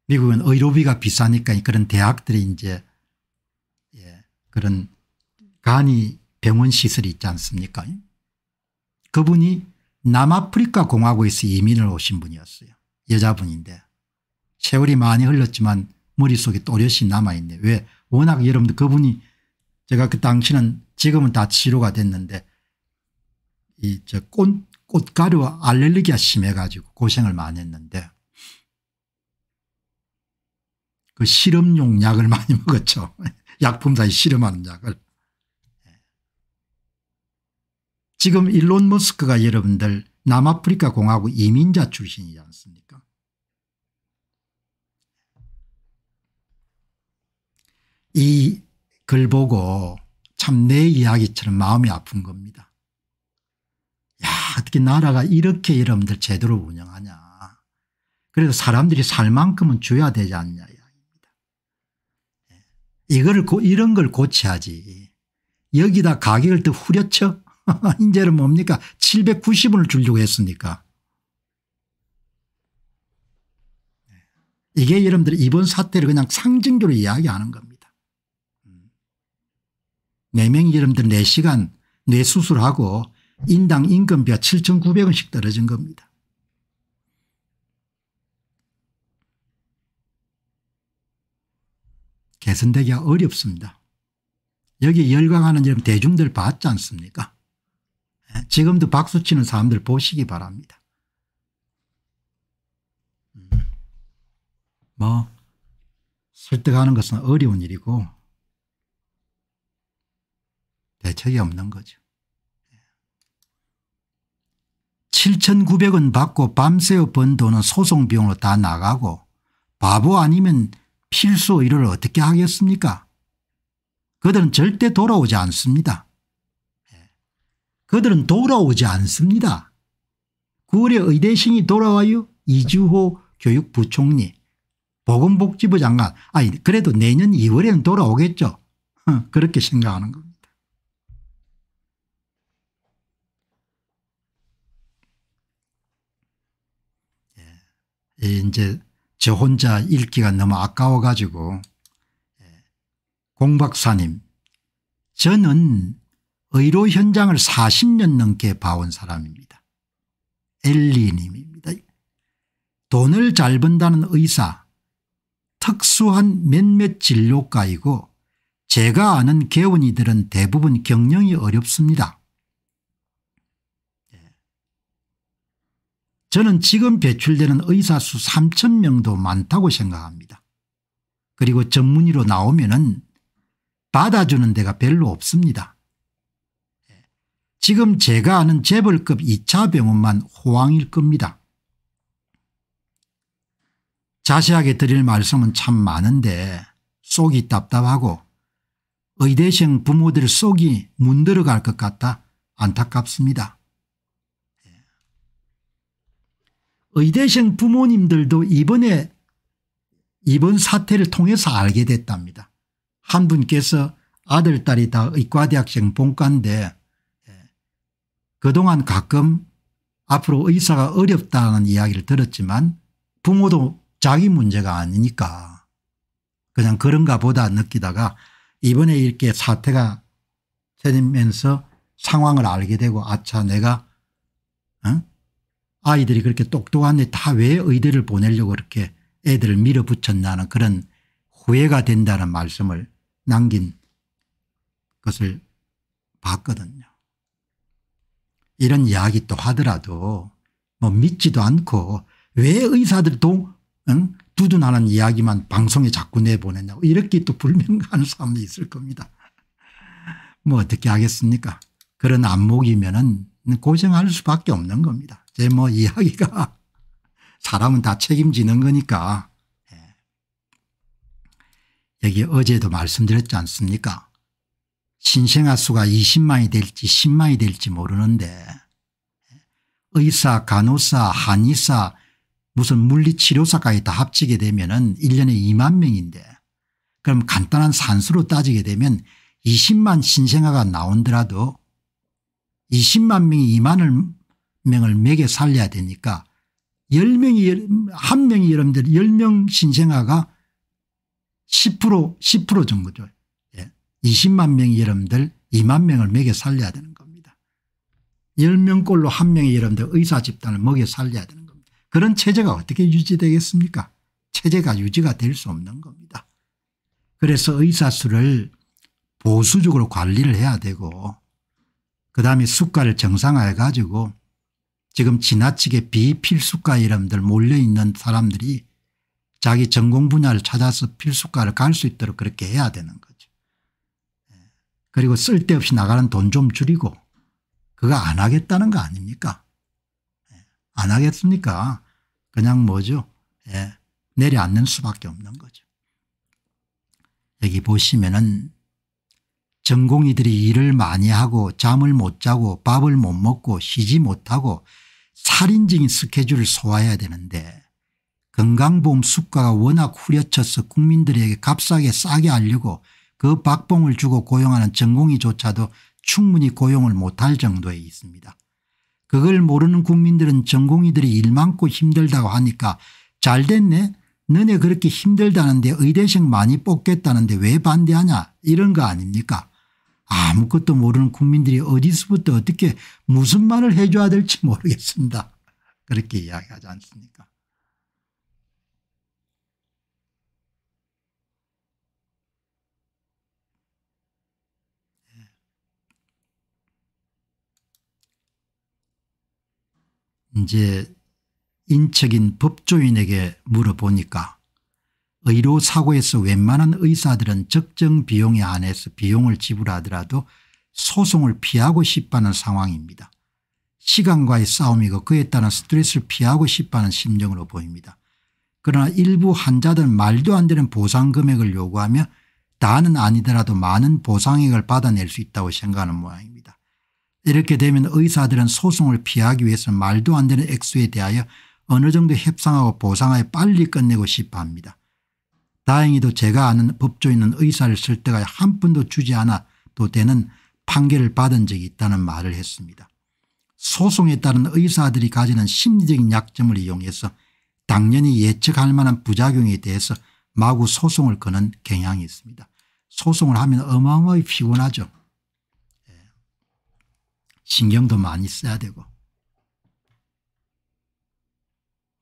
미국은 의료비가 비싸니까 그런 대학들이 이제 예, 그런 간이 병원 시설이 있지 않습니까 그분이 남아프리카 공화국에서 이민을 오신 분이었어요. 여자분인데 세월이 많이 흘렀지만 머릿속에 또렷이 남아있네. 왜 워낙 여러분들 그분이 제가 그 당시는 지금은 다 치료가 됐는데 이 저 꽃, 꽃가루 알레르기가 심해가지고 고생을 많이 했는데 그 실험용 약을 많이 먹었죠. 약품사에 실험하는 약을. 지금 일론 머스크가 여러분들 남아프리카 공화국 이민자 출신이지 않습니까 이 글 보고 참 내 이야기처럼 마음이 아픈 겁니다. 야 어떻게 나라가 이렇게 여러분들 제대로 운영하냐. 그래서 사람들이 살 만큼은 줘야 되지 않냐 이야기입니다. 예. 이거를 이런 걸 고쳐야지. 여기다 가격을 더 후려쳐 인제는 뭡니까 790원을 주려고 했습니까 이게 여러분들이 번 사태를 그냥 상징적으로 이야기하는 겁니다. 음. 네 명이 여러분들 4시간 뇌수술하고 인당 인건비가 7,900원씩 떨어진 겁니다. 개선되기가 어렵습니다. 여기 열광하는 여러분 대중들 봤지 않습니까 지금도 박수치는 사람들 보시기 바랍니다. 음. 뭐 설득하는 것은 어려운 일이고 대책이 없는 거죠. 7,900원 받고 밤새워 번 돈은 소송비용으로 다 나가고 바보 아니면 필수 의료를 어떻게 하겠습니까? 그들은 절대 돌아오지 않습니다. 그들은 돌아오지 않습니다. 9월에 의대신이 돌아와요. 이주호 교육부총리 보건복지부 장관 아니 그래도 내년 2월에는 돌아오겠죠. 어, 그렇게 생각하는 겁니다. 예. 예, 이제 저 혼자 읽기가 너무 아까워 가지고 예. 공박사님 저는 의료 현장을 40년 넘게 봐온 사람입니다. 엘리님입니다. 돈을 잘 번다는 의사 특수한 몇몇 진료과이고 제가 아는 개원이들은 대부분 경영이 어렵습니다. 예. 저는 지금 배출되는 의사 수 3천 명도 많다고 생각합니다. 그리고 전문의로 나오면 은 받아주는 데가 별로 없습니다. 지금 제가 아는 재벌급 2차 병원만 호황일 겁니다. 자세하게 드릴 말씀은 참 많은데 속이 답답하고 의대생 부모들 속이 문들어갈 것같다 안타깝습니다. 예. 의대생 부모님들도 이번에 이번 사태를 통해서 알게 됐답니다. 한 분께서 아들 딸이 다 의과대학생 본과인데 그동안 가끔 앞으로 의사가 어렵다는 이야기를 들었지만 부모도 자기 문제가 아니니까 그냥 그런가 보다 느끼다가 이번에 이렇게 사태가 되면서 상황을 알게 되고 아차 내가 어? 아이들이 그렇게 똑똑한데 다 왜 의대를 보내려고 그렇게 애들을 밀어붙였냐는 그런 후회가 된다는 말씀을 남긴 것을 봤거든요. 이런 이야기 또 하더라도 뭐 믿지도 않고 왜 의사들도 응? 두둔하는 이야기만 방송에 자꾸 내보내냐고 이렇게 또 불명가하는 사람도 있을 겁니다. 뭐 어떻게 하겠습니까 그런 안목이면 은 고생할 수밖에 없는 겁니다. 제 뭐 이야기가 사람은 다 책임지는 거니까 예. 여기 어제도 말씀드렸지 않습니까 신생아 수가 20만이 될지 10만이 될지 모르는데 의사 간호사 한의사 무슨 물리치료사까지 다 합치게 되면 은 1년에 2만 명인데 그럼 간단한 산수로 따지게 되면 20만 신생아가 나온더라도 20만 명이 2만 명을 매개 살려야 되니까 10명이 한 명이 여러분들 10명 신생아가 10% 10% 정도죠. 20만 명의 여러분들 2만 명을 먹여 살려야 되는 겁니다. 10명꼴로 1명의 여러분들 의사 집단을 먹여 살려야 되는 겁니다. 그런 체제가 어떻게 유지되겠습니까? 체제가 유지가 될 수 없는 겁니다. 그래서 의사 수를 보수적으로 관리를 해야 되고 그다음에 수가를 정상화해 가지고 지금 지나치게 비필수과 이름들 몰려있는 사람들이 자기 전공 분야를 찾아서 필수과를 갈 수 있도록 그렇게 해야 되는 거죠. 그리고 쓸데없이 나가는 돈 좀 줄이고 그거 안 하겠다는 거 아닙니까 예. 안 하겠습니까 그냥 뭐죠 예, 내려앉는 수밖에 없는 거죠 여기 보시면은 전공의들이 일을 많이 하고 잠을 못 자고 밥을 못 먹고 쉬지 못하고 살인적인 스케줄을 소화해야 되는데 건강보험 수가가 워낙 후려쳐서 국민들에게 값싸게 싸게 하려고 그 박봉을 주고 고용하는 전공의조차도 충분히 고용을 못할 정도에 있습니다. 그걸 모르는 국민들은 전공의들이 일 많고 힘들다고 하니까 잘 됐네 너네 그렇게 힘들다는데 의대생 많이 뽑겠다는데 왜 반대하냐 이런 거 아닙니까 아무것도 모르는 국민들이 어디서부터 어떻게 무슨 말을 해줘야 될지 모르겠습니다. 그렇게 이야기하지 않습니까 이제 인척인 법조인에게 물어보니까 의료사고에서 웬만한 의사들은 적정 비용에 안에서 비용을 지불하더라도 소송을 피하고 싶다는 상황입니다. 시간과의 싸움이고 그에 따른 스트레스를 피하고 싶다는 심정으로 보입니다. 그러나 일부 환자들은 말도 안 되는 보상금액을 요구하며 다는 아니더라도 많은 보상액을 받아낼 수 있다고 생각하는 모양입니다. 이렇게 되면 의사들은 소송을 피하기 위해서 말도 안 되는 액수에 대하여 어느 정도 협상하고 보상하여 빨리 끝내고 싶어 합니다. 다행히도 제가 아는 법조인은 의사를 쓸 때가 한 푼도 주지 않아도 되는 판결을 받은 적이 있다는 말을 했습니다. 소송에 따른 의사들이 가지는 심리적인 약점을 이용해서 당연히 예측할 만한 부작용에 대해서 마구 소송을 거는 경향이 있습니다. 소송을 하면 어마어마히 피곤하죠. 신경도 많이 써야 되고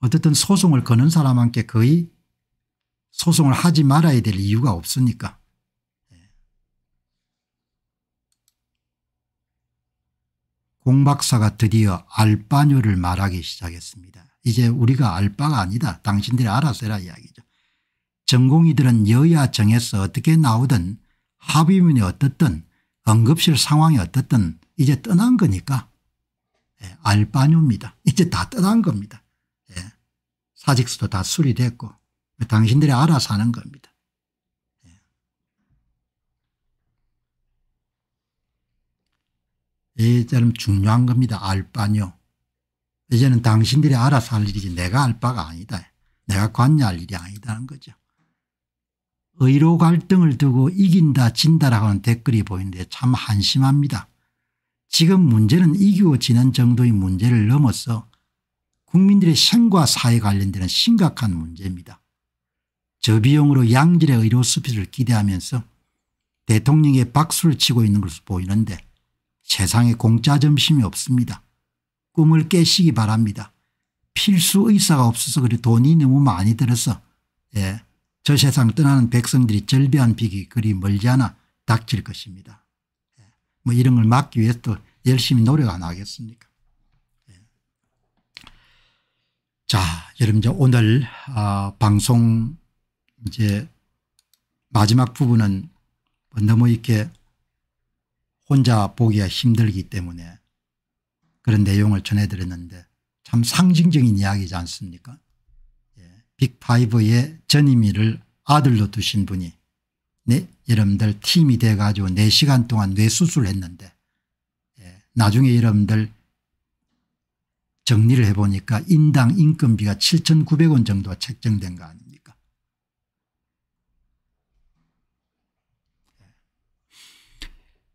어쨌든 소송을 거는 사람한테 거의 소송을 하지 말아야 될 이유가 없으니까 공박사가 드디어 알바녀를 말하기 시작했습니다. 이제 우리가 알바가 아니다. 당신들이 알아서 해라 이야기죠. 전공의들은 여야정에서 어떻게 나오든 합의문이 어떻든 응급실 상황이 어떻든 이제 떠난 거니까 예, 알바뉴입니다. 이제 다 떠난 겁니다. 예, 사직서도 다 수리됐고 당신들이 알아서 하는 겁니다. 예. 이제는 중요한 겁니다. 알바뇨. 이제는 당신들이 알아서 할 일이지 내가 알 바가 아니다. 내가 관여할 일이 아니다는 거죠. 의료 갈등을 두고 이긴다 진다라고 하는 댓글이 보이는데 참 한심합니다. 지금 문제는 이기고 지난 정도의 문제를 넘어서 국민들의 생과 사에 관련되는 심각한 문제입니다. 저비용으로 양질의 의료 수비를 기대하면서 대통령의 박수를 치고 있는 것으로 보이는데 세상에 공짜 점심이 없습니다. 꿈을 깨시기 바랍니다. 필수 의사가 없어서 그리 돈이 너무 많이 들어서 예, 저 세상 떠나는 백성들이 절비한 비기 그리 멀지 않아 닥칠 것입니다. 뭐 이런 걸 막기 위해서 또 열심히 노력 안 하겠습니까? 네. 자, 여러분 이제 오늘 어, 방송 이제 마지막 부분은 뭐 너무 이렇게 혼자 보기가 힘들기 때문에 그런 내용을 전해드렸는데 참 상징적인 이야기지 않습니까? 예. 빅파의 전임이를 아들로 두신 분이 내 네, 여러분들 팀이 돼 가지고 4시간 동안 뇌수술을 했는데 예. 나중에 여러분들 정리를 해보니까 인당 인건비가 7,900원 정도가 책정된 거 아닙니까 예.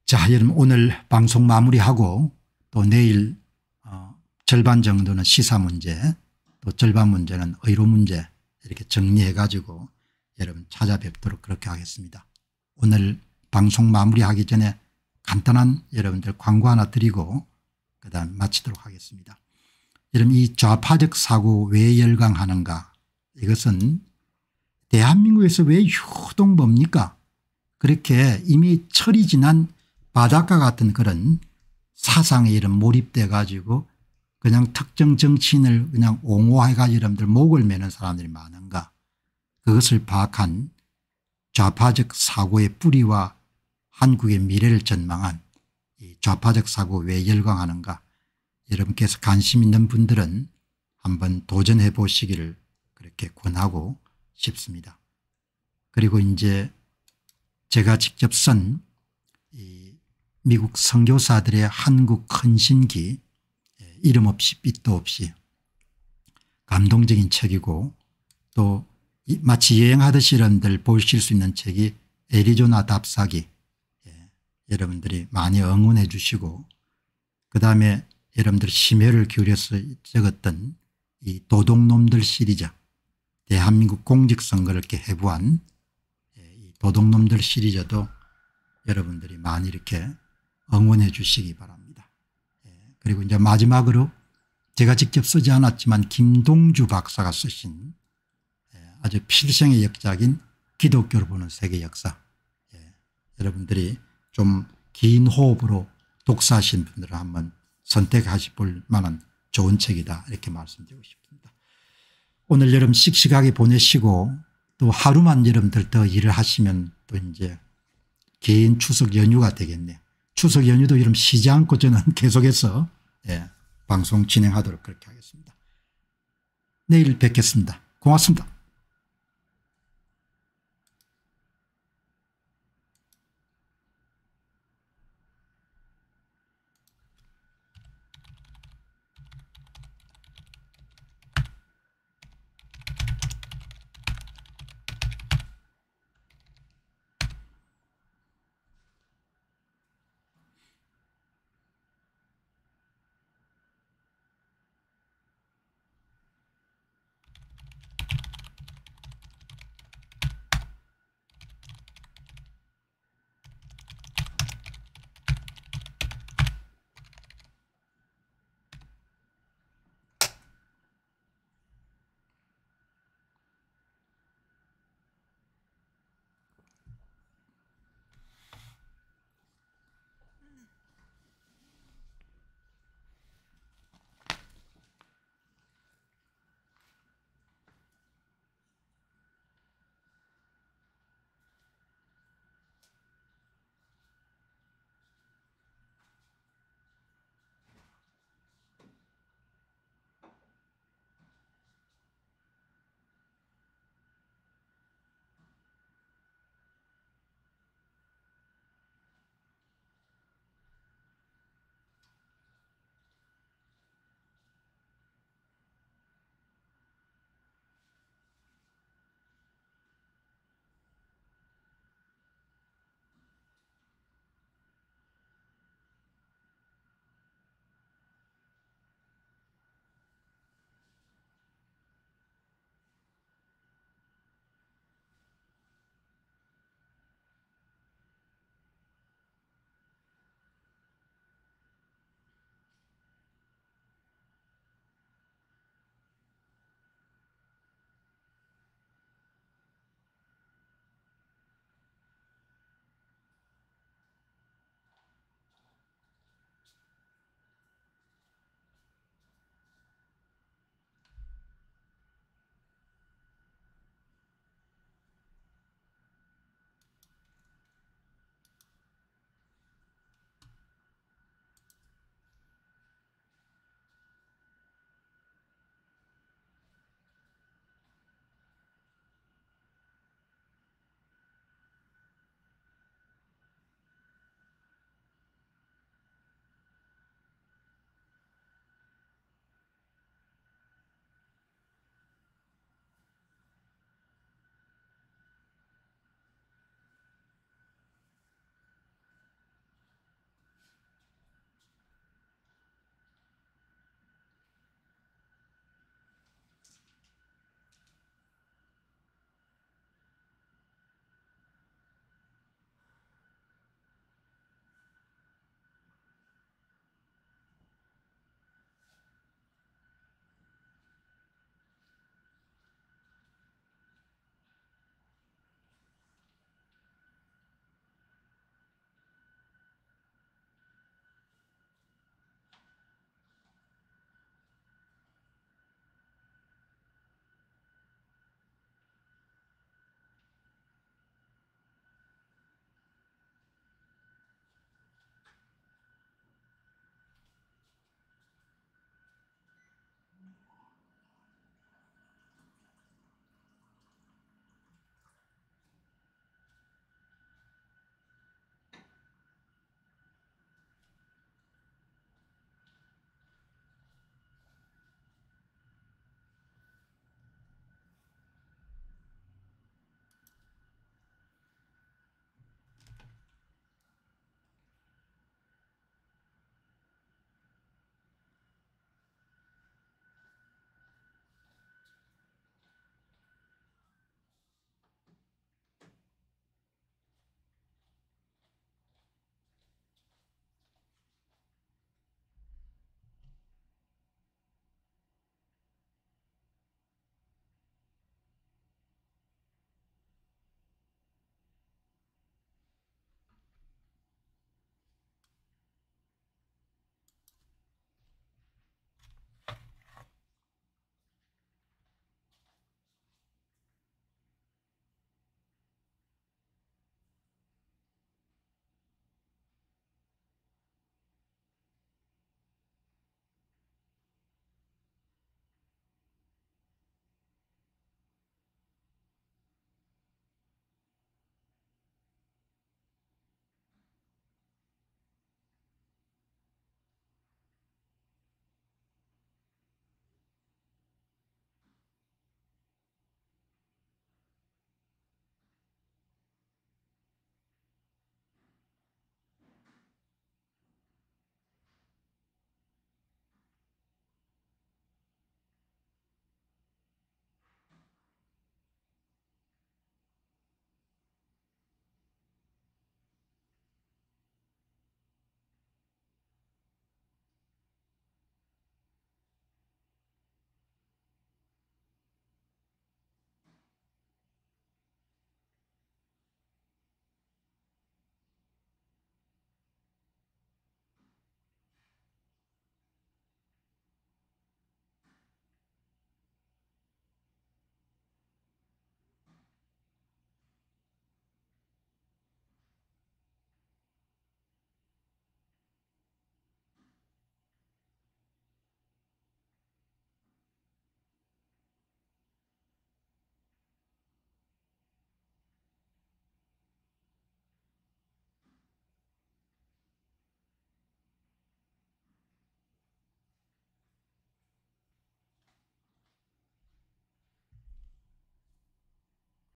자 여러분 오늘 방송 마무리하고 또 내일 어, 절반 정도는 시사 문제 또 절반 문제는 의료 문제 이렇게 정리해 가지고 여러분 찾아뵙도록 그렇게 하겠습니다. 오늘 방송 마무리하기 전에 간단한 여러분들 광고 하나 드리고 그다음 마치도록 하겠습니다. 여러분 이 좌파적 사고 왜 열광하는가 이것은 대한민국에서 왜 유동 뭡니까 그렇게 이미 철이 지난 바닷가 같은 그런 사상에 이런 몰입돼 가지고 그냥 특정 정치인을 그냥 옹호해 가지고 여러분들 목을 매는 사람들이 많은가 그것을 파악한 좌파적 사고의 뿌리와 한국의 미래를 전망한 이 좌파적 사고 왜 열광하는가 여러분께서 관심 있는 분들은 한번 도전해 보시기를 그렇게 권하고 싶습니다. 그리고 이제 제가 직접 쓴 이 미국 선교사들의 한국 헌신기 예, 이름 없이 빛도 없이 감동적인 책이고 또 마치 여행하듯이런들 보실 수 있는 책이 애리조나 답사기 예. 여러분들이 많이 응원해 주시고 그다음에 여러분들 심혈을 기울여서 적었던 이 도둑놈들 시리즈 대한민국 공직선거를 이렇게 해부한 예, 이 도둑놈들 시리즈도 여러분들이 많이 이렇게 응원해 주시기 바랍니다. 예, 그리고 이제 마지막으로 제가 직접 쓰지 않았지만 김동주 박사가 쓰신 아주 필생의 역작인 기독교를 보는 세계 역사. 예. 여러분들이 좀 긴 호흡으로 독서하신 분들을 한번 선택하실 만한 좋은 책이다 이렇게 말씀드리고 싶습니다. 오늘 여름 씩씩하게 보내시고 또 하루만 여러분들 더 일을 하시면 또 이제 긴 추석 연휴가 되겠네요. 추석 연휴도 여름 쉬지 않고 저는 계속해서 예. 방송 진행하도록 그렇게 하겠습니다. 내일 뵙겠습니다. 고맙습니다.